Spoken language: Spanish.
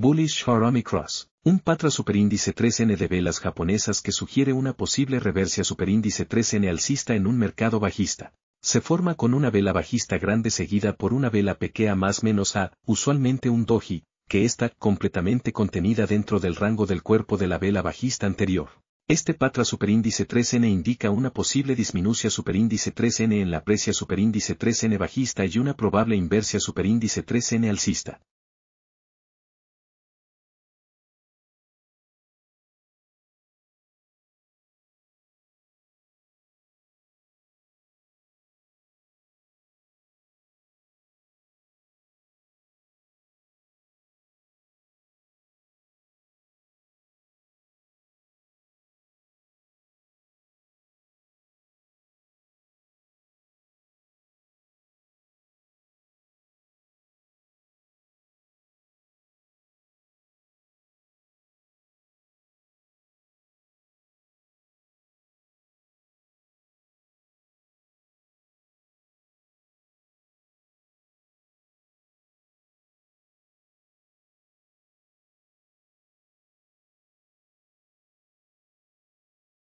Bullish Harami Cross, un patra superíndice 3N de velas japonesas que sugiere una posible reversia superíndice 3N alcista en un mercado bajista. Se forma con una vela bajista grande seguida por una vela pequeña más menos A, usualmente un doji, que está completamente contenida dentro del rango del cuerpo de la vela bajista anterior. Este patra superíndice 3N indica una posible disminución superíndice 3N en la precia superíndice 3N bajista y una probable inversia superíndice 3N alcista.